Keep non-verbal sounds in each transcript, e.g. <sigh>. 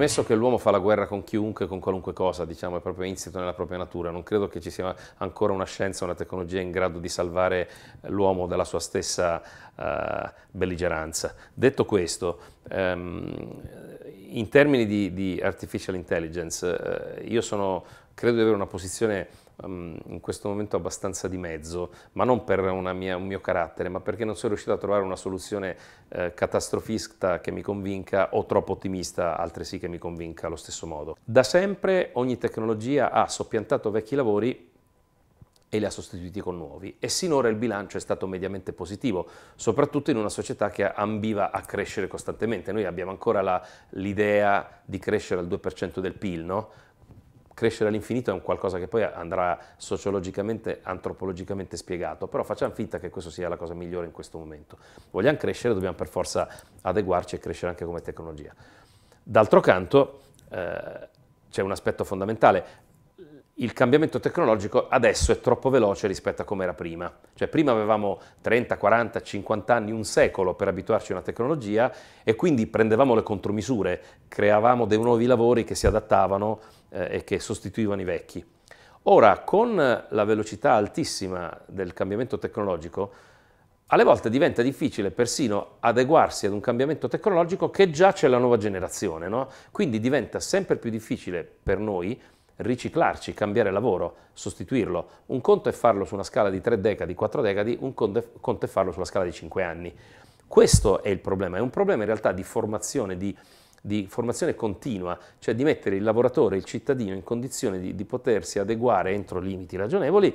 premesso che l'uomo fa la guerra con chiunque, con qualunque cosa, diciamo, è proprio insito nella propria natura, non credo che ci sia ancora una scienza, una tecnologia in grado di salvare l'uomo dalla sua stessa uh, belligeranza. Detto questo, um, in termini di, di artificial intelligence, uh, io sono, credo di avere una posizione Ehm, in questo momento abbastanza di mezzo, ma non per mia, un mio carattere, ma perché non sono riuscito a trovare una soluzione eh, catastrofista che mi convinca o troppo ottimista altresì che mi convinca allo stesso modo. Da sempre ogni tecnologia ha soppiantato vecchi lavori e li ha sostituiti con nuovi e sinora il bilancio è stato mediamente positivo, soprattutto in una società che ambiva a crescere costantemente. Noi abbiamo ancora l'idea di crescere al 2% del PIL, no? crescere all'infinito è un qualcosa che poi andrà sociologicamente, antropologicamente spiegato, però facciamo finta che questa sia la cosa migliore in questo momento. Vogliamo crescere, dobbiamo per forza adeguarci e crescere anche come tecnologia. D'altro canto eh, c'è un aspetto fondamentale, il cambiamento tecnologico adesso è troppo veloce rispetto a come era prima. Cioè prima avevamo 30, 40, 50 anni, un secolo per abituarci a una tecnologia e quindi prendevamo le contromisure, creavamo dei nuovi lavori che si adattavano eh, e che sostituivano i vecchi. Ora, con la velocità altissima del cambiamento tecnologico, alle volte diventa difficile persino adeguarsi ad un cambiamento tecnologico che già c'è la nuova generazione, no? Quindi diventa sempre più difficile per noi riciclarci, cambiare lavoro, sostituirlo. Un conto è farlo su una scala di tre decadi, quattro decadi, un conto è farlo sulla scala di cinque anni. Questo è il problema, è un problema in realtà di formazione, di, di formazione continua, cioè di mettere il lavoratore, il cittadino in condizione di, di potersi adeguare entro limiti ragionevoli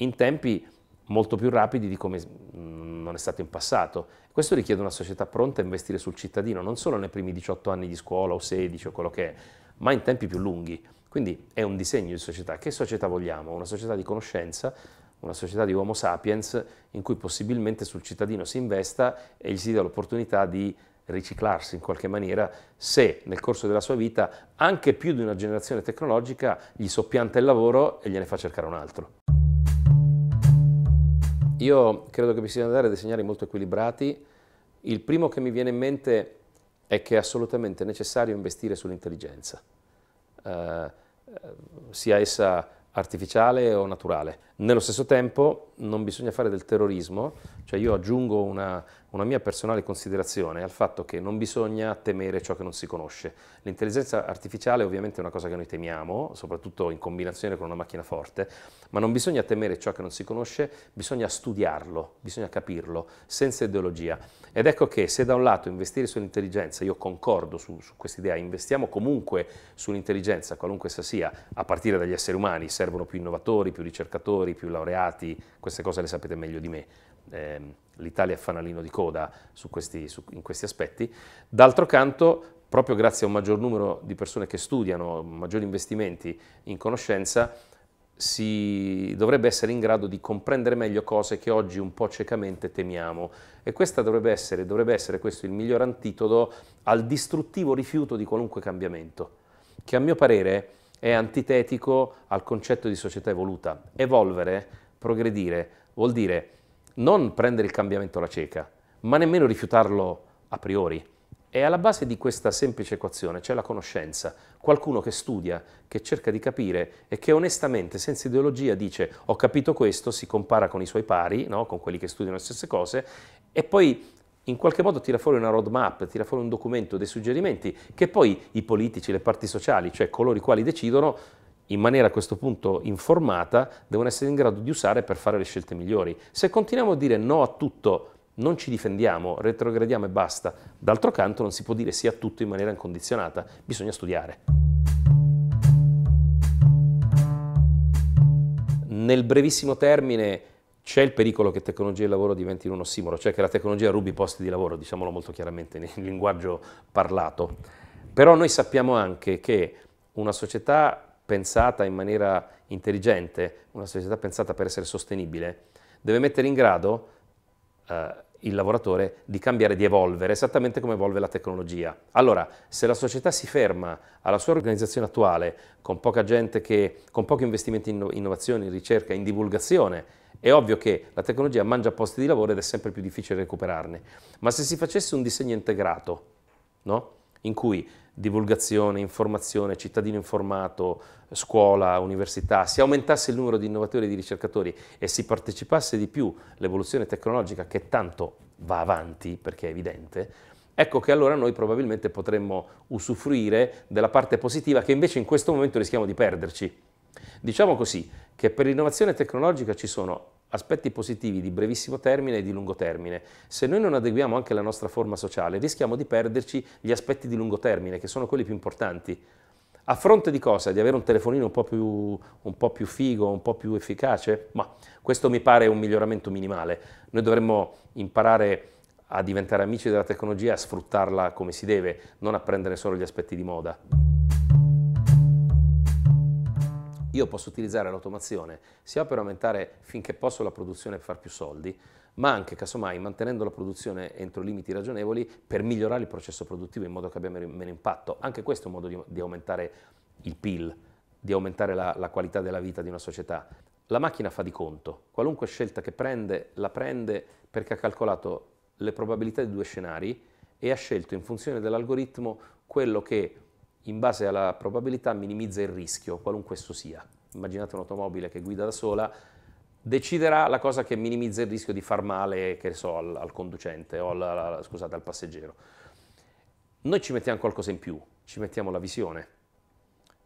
in tempi molto più rapidi di come mm, non è stato in passato. Questo richiede una società pronta a investire sul cittadino, non solo nei primi 18 anni di scuola o 16 o quello che è, ma in tempi più lunghi. Quindi è un disegno di società. Che società vogliamo? Una società di conoscenza, una società di Homo sapiens in cui possibilmente sul cittadino si investa e gli si dà l'opportunità di riciclarsi in qualche maniera se nel corso della sua vita anche più di una generazione tecnologica gli soppianta il lavoro e gliene fa cercare un altro. Io credo che bisogna dare dei segnali molto equilibrati. Il primo che mi viene in mente è che è assolutamente necessario investire sull'intelligenza. Uh, Ehm, sia essa artificiale o naturale. Nello stesso tempo non bisogna fare del terrorismo, cioè io aggiungo una una mia personale considerazione al fatto che non bisogna temere ciò che non si conosce. L'intelligenza artificiale ovviamente è una cosa che noi temiamo, soprattutto in combinazione con una macchina forte, ma non bisogna temere ciò che non si conosce, bisogna studiarlo, bisogna capirlo, senza ideologia. Ed ecco che se da un lato investire sull'intelligenza, io concordo su, su quest'idea, investiamo comunque sull'intelligenza, qualunque essa sia, a partire dagli esseri umani, servono più innovatori, più ricercatori, più laureati, queste cose le sapete meglio di me, Ehm, l'Italia è fanalino di coda su questi, su, in questi aspetti. D'altro canto, proprio grazie a un maggior numero di persone che studiano, maggiori investimenti in conoscenza, si dovrebbe essere in grado di comprendere meglio cose che oggi un po' ciecamente temiamo e questo dovrebbe essere, dovrebbe essere questo il miglior antitodo al distruttivo rifiuto di qualunque cambiamento, che a mio parere è antitetico al concetto di società evoluta. Evolvere, progredire, vuol dire non prendere il cambiamento alla cieca, ma nemmeno rifiutarlo a priori. E alla base di questa semplice equazione c'è la conoscenza, qualcuno che studia, che cerca di capire e che onestamente, senza ideologia, dice ho capito questo, si compara con i suoi pari, no? con quelli che studiano le stesse cose, e poi in qualche modo tira fuori una roadmap, tira fuori un documento, dei suggerimenti che poi i politici, le parti sociali, cioè coloro i quali decidono, in maniera a questo punto informata, devono essere in grado di usare per fare le scelte migliori. Se continuiamo a dire no a tutto, non ci difendiamo, retrogradiamo e basta, d'altro canto non si può dire sì a tutto in maniera incondizionata, bisogna studiare. Nel brevissimo termine c'è il pericolo che tecnologia e lavoro diventino uno simolo, cioè che la tecnologia rubi posti di lavoro, diciamolo molto chiaramente nel linguaggio parlato. Però noi sappiamo anche che una società pensata in maniera intelligente, una società pensata per essere sostenibile, deve mettere in grado eh, il lavoratore di cambiare, di evolvere, esattamente come evolve la tecnologia. Allora, se la società si ferma alla sua organizzazione attuale, con poca gente che, con pochi investimenti in innovazione, in ricerca, in divulgazione, è ovvio che la tecnologia mangia posti di lavoro ed è sempre più difficile recuperarne. Ma se si facesse un disegno integrato, no? in cui divulgazione, informazione, cittadino informato, scuola, università, si aumentasse il numero di innovatori e di ricercatori e si partecipasse di più all'evoluzione tecnologica che tanto va avanti, perché è evidente, ecco che allora noi probabilmente potremmo usufruire della parte positiva che invece in questo momento rischiamo di perderci. Diciamo così che per l'innovazione tecnologica ci sono aspetti positivi di brevissimo termine e di lungo termine. Se noi non adeguiamo anche la nostra forma sociale, rischiamo di perderci gli aspetti di lungo termine, che sono quelli più importanti. A fronte di cosa? Di avere un telefonino un po' più, un po più figo, un po' più efficace? Ma questo mi pare un miglioramento minimale. Noi dovremmo imparare a diventare amici della tecnologia, e a sfruttarla come si deve, non a prendere solo gli aspetti di moda. io posso utilizzare l'automazione sia per aumentare finché posso la produzione e far più soldi, ma anche, casomai, mantenendo la produzione entro limiti ragionevoli per migliorare il processo produttivo in modo che abbia meno, impatto. Anche questo è un modo di, di aumentare il PIL, di aumentare la, la qualità della vita di una società. La macchina fa di conto, qualunque scelta che prende, la prende perché ha calcolato le probabilità di due scenari e ha scelto in funzione dell'algoritmo quello che in base alla probabilità minimizza il rischio, qualunque esso sia. Immaginate un'automobile che guida da sola, deciderà la cosa che minimizza il rischio di far male, so, al, al, conducente o al, scusate, al passeggero. Noi ci mettiamo qualcosa in più, ci mettiamo la visione,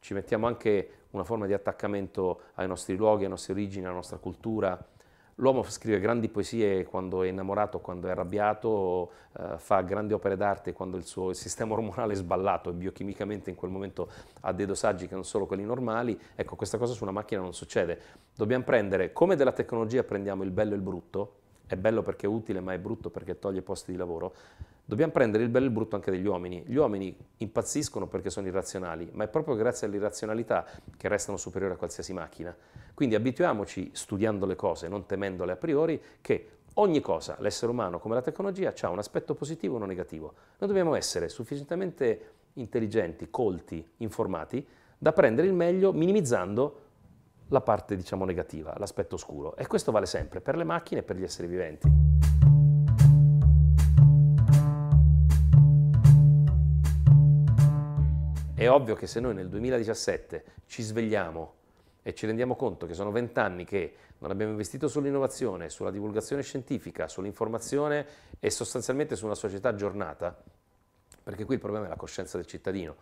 ci mettiamo anche una forma di attaccamento ai nostri luoghi, alle nostre origini, alla nostra cultura, L'uomo scrive grandi poesie quando è innamorato, quando è arrabbiato, eh, fa grandi opere d'arte quando il suo sistema <laughs> ormonale è sballato e biochimicamente in quel momento ha dei dosaggi che non sono quelli normali. Ecco, questa cosa su una macchina non succede. Dobbiamo prendere, come della tecnologia prendiamo il bello e il brutto, è bello perché è utile ma è brutto perché toglie posti di lavoro, dobbiamo prendere il bello e il brutto anche degli uomini. Gli uomini impazziscono perché sono irrazionali, ma è proprio grazie all'irrazionalità che restano superiori a qualsiasi macchina. Quindi abituiamoci, studiando le cose, non temendole a priori, che ogni cosa, l'essere umano come la tecnologia, ha un aspetto positivo o uno negativo. Noi dobbiamo essere sufficientemente intelligenti, colti, informati, da prendere il meglio minimizzando la parte diciamo negativa, l'aspetto oscuro. E questo vale sempre per le macchine e per gli esseri viventi. È ovvio che se noi nel 2017 ci svegliamo e ci rendiamo conto che sono vent'anni che non abbiamo investito sull'innovazione, sulla divulgazione scientifica, sull'informazione e sostanzialmente su una società aggiornata, perché qui il problema è la coscienza del cittadino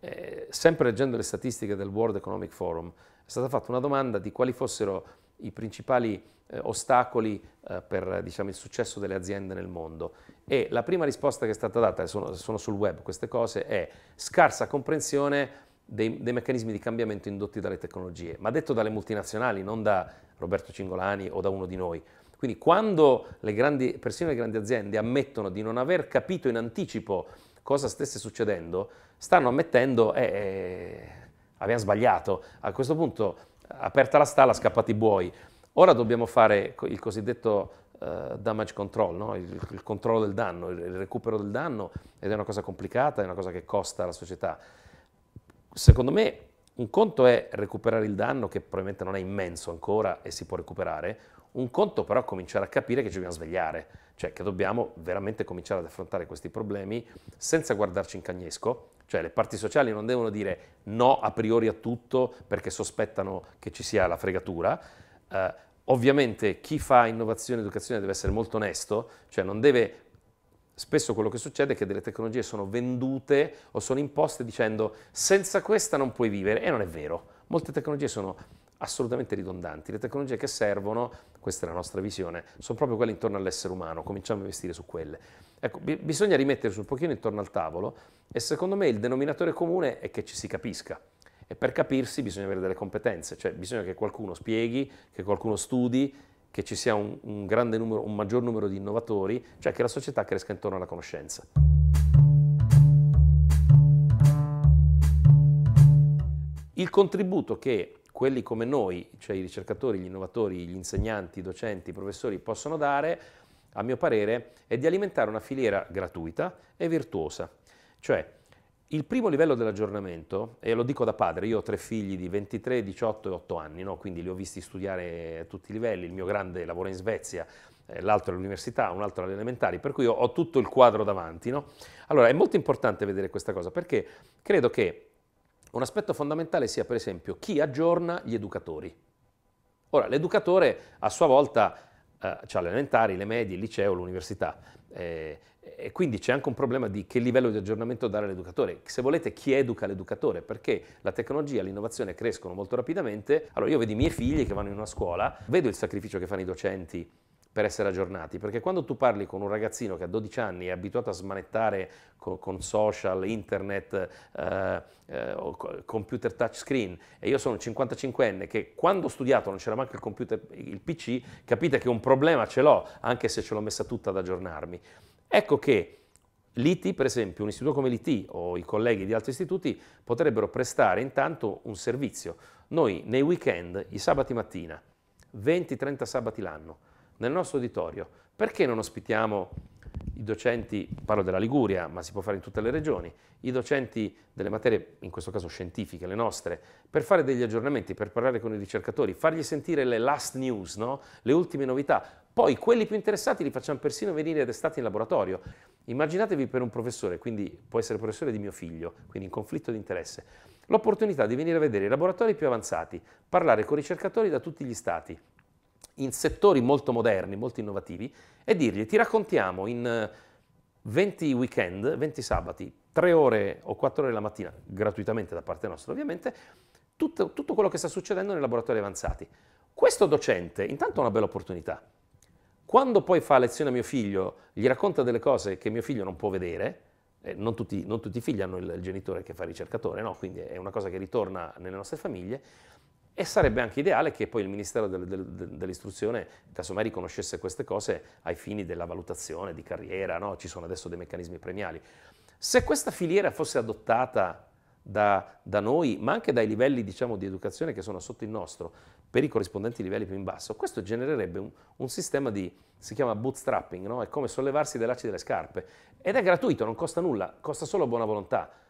eh, sempre leggendo le statistiche del World Economic Forum, è stata fatta una domanda di quali fossero i principali eh, ostacoli eh, per diciamo, il successo delle aziende nel mondo e la prima risposta che è stata data, sono, sono sul web queste cose, è scarsa comprensione dei, dei, meccanismi di cambiamento indotti dalle tecnologie, ma detto dalle multinazionali, non da Roberto Cingolani o da uno di noi. Quindi quando le grandi, persino le grandi aziende ammettono di non aver capito in anticipo cosa stesse succedendo, stanno ammettendo eh, eh abbiamo sbagliato. A questo punto, aperta la stalla, scappati i buoi. Ora dobbiamo fare il cosiddetto uh, damage control, no? il, il, controllo del danno, il, recupero del danno, ed è una cosa complicata, è una cosa che costa alla società. Secondo me un conto è recuperare il danno, che probabilmente non è immenso ancora e si può recuperare, un conto però è cominciare a capire che ci dobbiamo svegliare, cioè che dobbiamo veramente cominciare ad affrontare questi problemi senza guardarci in cagnesco, cioè le parti sociali non devono dire no a priori a tutto perché sospettano che ci sia la fregatura. Eh, ovviamente chi fa innovazione ed educazione deve essere molto onesto, cioè non deve Spesso quello che succede è che delle tecnologie sono vendute o sono imposte dicendo senza questa non puoi vivere e non è vero. Molte tecnologie sono assolutamente ridondanti. Le tecnologie che servono, questa è la nostra visione, sono proprio quelle intorno all'essere umano, cominciamo a investire su quelle. Ecco, bi- bisogna rimettersi un pochino intorno al tavolo e secondo me il denominatore comune è che ci si capisca. E per capirsi bisogna avere delle competenze, cioè bisogna che qualcuno spieghi, che qualcuno studi, che ci sia un, un, numero, un maggior numero di innovatori, cioè che la società cresca intorno alla conoscenza. Il contributo che quelli come noi, cioè i ricercatori, gli innovatori, gli insegnanti, i docenti, i professori, possono dare, a mio parere, è di alimentare una filiera gratuita e virtuosa. Cioè, il primo livello dell'aggiornamento, e lo dico da padre, io ho tre figli di 23, 18 e 8 anni, no? quindi li ho visti studiare a tutti i livelli, il mio grande lavora in Svezia, eh, l'altro all'università, un altro alle elementari, per cui ho tutto il quadro davanti. No? Allora è molto importante vedere questa cosa perché credo che un aspetto fondamentale sia per esempio chi aggiorna gli educatori. Ora, l'educatore a sua volta eh, ha cioè le elementari, le medie, il liceo, l'università eh, e quindi c'è anche un problema di che livello di aggiornamento dare all'educatore. Se volete, chi educa l'educatore? Perché la tecnologia e l'innovazione crescono molto rapidamente. Allora, io vedo i miei figli che vanno in una scuola, vedo il sacrificio che fanno i docenti per essere aggiornati, perché quando tu parli con un ragazzino che a 12 anni è abituato a smanettare con, con social, internet, eh, eh, computer touchscreen, e io sono un 55enne che quando ho studiato non c'era manco il computer, il PC, capite che un problema ce l'ho, anche se ce l'ho messa tutta ad aggiornarmi. Ecco che l'IT, per esempio, un istituto come l'IT o i colleghi di altri istituti potrebbero prestare intanto un servizio. Noi nei weekend, i sabati mattina, 20-30 sabati l'anno, nel nostro auditorio, perché non ospitiamo i docenti, parlo della Liguria, ma si può fare in tutte le regioni, i docenti delle materie, in questo caso scientifiche, le nostre, per fare degli aggiornamenti, per parlare con i ricercatori, fargli sentire le last news, no? le ultime novità. Poi quelli più interessati li facciamo persino venire d'estate in laboratorio. Immaginatevi per un professore, quindi può essere professore di mio figlio, quindi in conflitto di interesse, l'opportunità di venire a vedere i laboratori più avanzati, parlare con ricercatori da tutti gli stati, in settori molto moderni, molto innovativi, e dirgli ti raccontiamo in 20 eh, weekend, 20 sabati, 3 ore o 4 ore la mattina, gratuitamente da parte nostra ovviamente, tutto, tutto quello che sta succedendo nei laboratori avanzati. Questo docente intanto ha una bella opportunità. Quando poi fa lezione a mio figlio, gli racconta delle cose che mio figlio non può vedere, eh, non, tutti, non, tutti, i figli hanno il, il genitore che fa ricercatore, no? quindi è una cosa che ritorna nelle nostre famiglie, e sarebbe anche ideale che poi il Ministero del, del, dell'Istruzione, casomai, riconoscesse queste cose ai fini della valutazione di carriera, no? ci sono adesso dei meccanismi premiali. Se questa filiera fosse adottata da, da, noi, ma anche dai livelli diciamo, di educazione che sono sotto il nostro, per i corrispondenti livelli più in basso, questo genererebbe un, un sistema di, si chiama bootstrapping, no? è come sollevarsi dai lacci delle scarpe, ed è gratuito, non costa nulla, costa solo buona volontà.